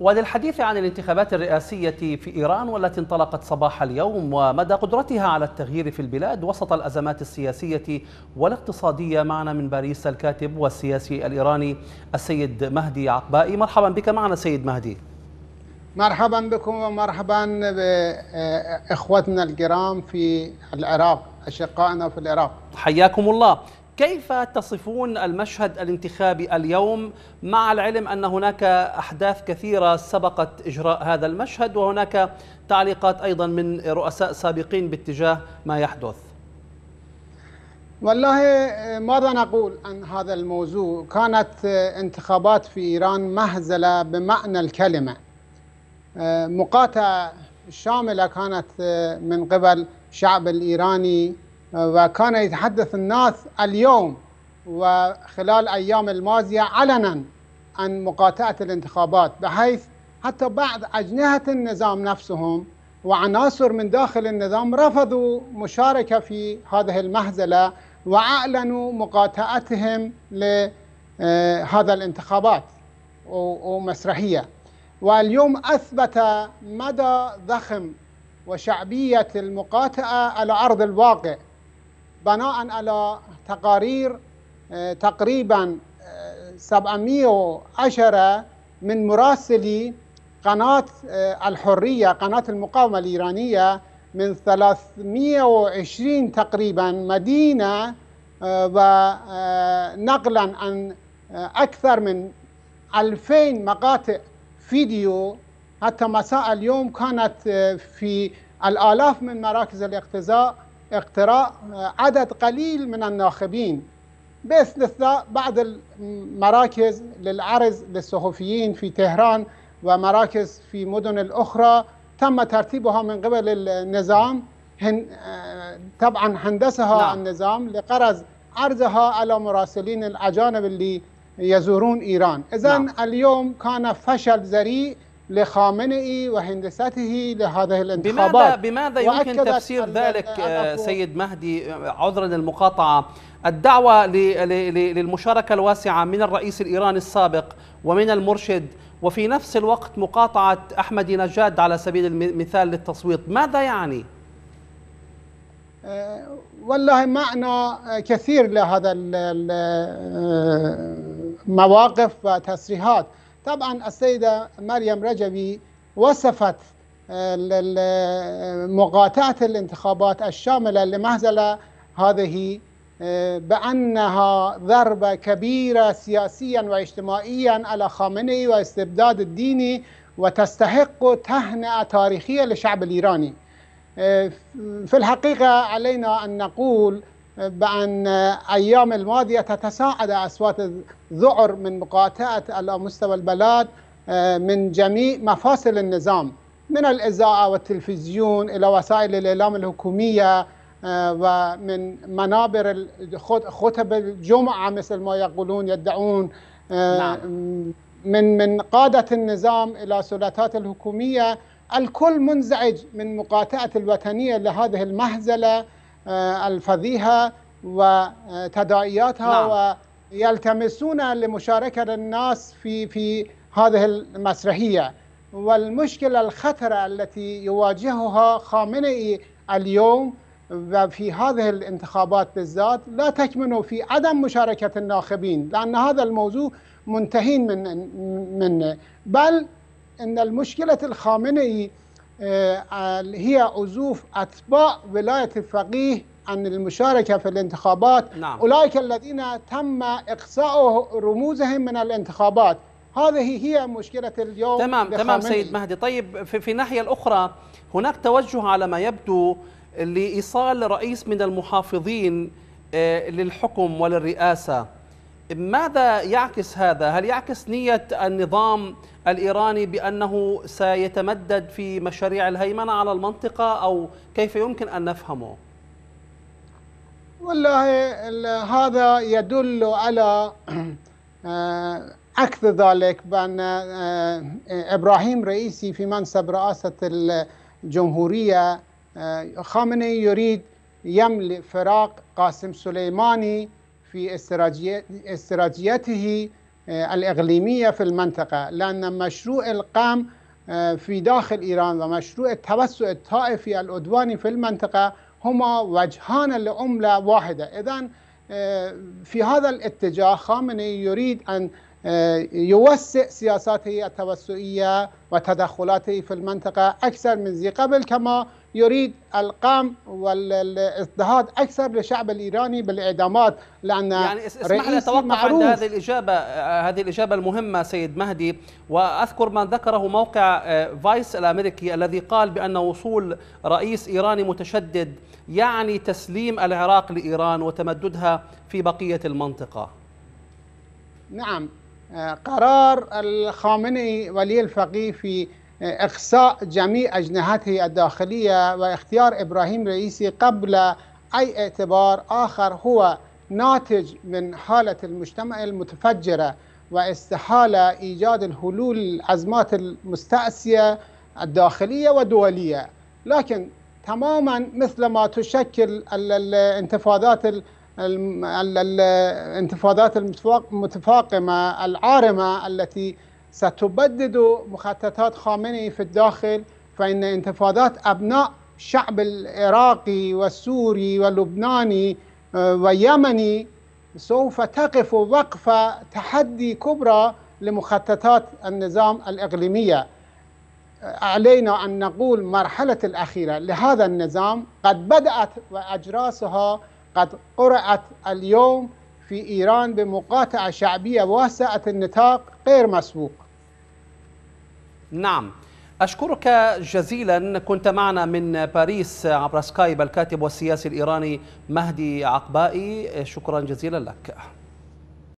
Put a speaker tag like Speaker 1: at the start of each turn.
Speaker 1: وللحديث عن الانتخابات الرئاسية في إيران والتي انطلقت صباح اليوم ومدى قدرتها على التغيير في البلاد وسط الأزمات السياسية والاقتصادية معنا من باريس الكاتب والسياسي الإيراني السيد مهدي عقبائي مرحبا بك معنا سيد مهدي
Speaker 2: مرحبا بكم ومرحبا بإخوتنا آه، الكرام في العراق أشقائنا في العراق
Speaker 1: حياكم الله كيف تصفون المشهد الانتخابي اليوم مع العلم ان هناك احداث كثيره سبقت اجراء هذا المشهد وهناك تعليقات ايضا من رؤساء سابقين باتجاه ما يحدث
Speaker 2: والله ماذا نقول عن هذا الموضوع كانت انتخابات في ايران مهزله بمعنى الكلمه مقاطعه شامله كانت من قبل الشعب الايراني وكان يتحدث الناس اليوم وخلال أيام الماضية علنا عن مقاطعة الانتخابات بحيث حتى بعض أجنحة النظام نفسهم وعناصر من داخل النظام رفضوا مشاركة في هذه المهزلة وأعلنوا مقاطعتهم لهذا آه، الانتخابات ومسرحية واليوم أثبت مدى ضخم وشعبية المقاطعة على أرض الواقع بناء على تقارير آه، تقريبا 710 آه، من مراسلي قناة آه، الحرية قناة المقاومة الإيرانية من 320 تقريبا مدينة ونقلا عن أكثر من 2000 مقاطع فيديو حتى مساء اليوم كانت في الآلاف من مراكز الاقتزاء اقتراء عدد قليل من الناخبين باستثناء بعض المراكز للعرض للصحفيين في تهران ومراكز في مدن الأخرى تم ترتيبها من قبل النظام هن طبعا هندسها لا. نعم. النظام لقرض عرضها على مراسلين الأجانب اللي يزورون إيران إذا نعم. اليوم كان فشل ذريع لخامنئي وهندسته لهذه الانتخابات بماذا, بماذا يمكن تفسير ذلك
Speaker 1: آه، سيد مهدي آه، عذرا المقاطعة الدعوة للمشاركة الواسعة من الرئيس الإيراني السابق ومن المرشد وفي نفس الوقت مقاطعة أحمد نجاد على سبيل المثال للتصويت ماذا يعني؟
Speaker 2: آه، والله معنى كثير لهذا المواقف وتسريحات طبعا السيدة مريم رجبي وصفت مقاطعة الانتخابات الشاملة لمهزلة هذه آه، بأنها ضربة كبيرة سياسيا واجتماعيا على خامنئي واستبداد الديني وتستحق تهنئة تاريخية للشعب الإيراني آه، في الحقيقة علينا أن نقول بأن أيام الماضية تتساعد أصوات الذعر من مقاطعة على مستوى البلاد آه، من جميع مفاصل النظام من الإذاعة والتلفزيون إلى وسائل الإعلام الحكومية آه، ومن منابر خطب الجمعة مثل ما يقولون يدعون آه، نعم. من من قادة النظام إلى سلطات الحكومية الكل منزعج من مقاطعة الوطنية لهذه المهزلة آه، الفضيحة وتداعياتها نعم. ويلتمسون لمشاركة الناس في في هذه المسرحية والمشكلة الخطرة التي يواجهها خامنئي اليوم وفي هذه الانتخابات بالذات لا تكمن في عدم مشاركة الناخبين لأن هذا الموضوع منتهين من منه بل أن المشكلة الخامنئي آه، هي عزوف أتباع ولاية الفقيه عن المشاركة في الانتخابات نعم. أولئك الذين تم إقصاء رموزهم من الانتخابات هذه هي مشكلة اليوم تمام تمام سيد مهدي
Speaker 1: طيب في, في ناحية الأخرى هناك توجه على ما يبدو لإيصال رئيس من المحافظين آه، للحكم وللرئاسة ماذا يعكس هذا؟ هل يعكس نية النظام الإيراني بأنه سيتمدد في مشاريع الهيمنة على المنطقة أو كيف يمكن أن نفهمه؟
Speaker 2: والله هذا يدل على آه، عكس ذلك بأن آه، إبراهيم رئيسي في منصب رئاسة الجمهورية آه، خامنئي يريد يملئ فراق قاسم سليماني في استراتيجيته آه، الإقليمية في المنطقة لأن مشروع القام آه، في داخل إيران ومشروع التوسع الطائفي العدواني في المنطقة هما وجهان لعملة واحدة إذا آه، في هذا الاتجاه خامنئي يريد أن آه، يوسع سياساته التوسعية وتدخلاته في المنطقة أكثر من ذي قبل كما يريد القمع والاضطهاد أكثر للشعب الإيراني بالإعدامات لأن يعني اسمح لي أتوقف عند هذه
Speaker 1: الإجابة آه، هذه الإجابة المهمة سيد مهدي وأذكر ما ذكره موقع آه، فايس الأمريكي الذي قال بأن وصول رئيس إيراني متشدد يعني تسليم العراق لإيران وتمددها في بقية المنطقة
Speaker 2: نعم قرار الخامنئي ولي الفقيه في إقصاء جميع أجنحته الداخلية واختيار إبراهيم رئيسي قبل أي اعتبار آخر هو ناتج من حالة المجتمع المتفجرة واستحالة إيجاد الحلول الأزمات المستأسية الداخلية ودولية لكن تماما مثل ما تشكل الانتفاضات الانتفاضات المتفاقمة العارمة التي ستبدد مخططات خامنئي في الداخل فإن انتفاضات أبناء الشعب العراقي والسوري واللبناني آه، واليمني سوف تقف وقف تحدي كبرى لمخططات النظام الإقليمية علينا أن نقول مرحلة الأخيرة لهذا النظام قد بدأت وأجراسها قد قرأت اليوم في إيران بمقاطعة شعبية واسعة النطاق غير مسبوق
Speaker 1: نعم أشكرك جزيلا كنت معنا من باريس عبر سكايب الكاتب والسياسي الإيراني مهدي عقبائي شكرا جزيلا لك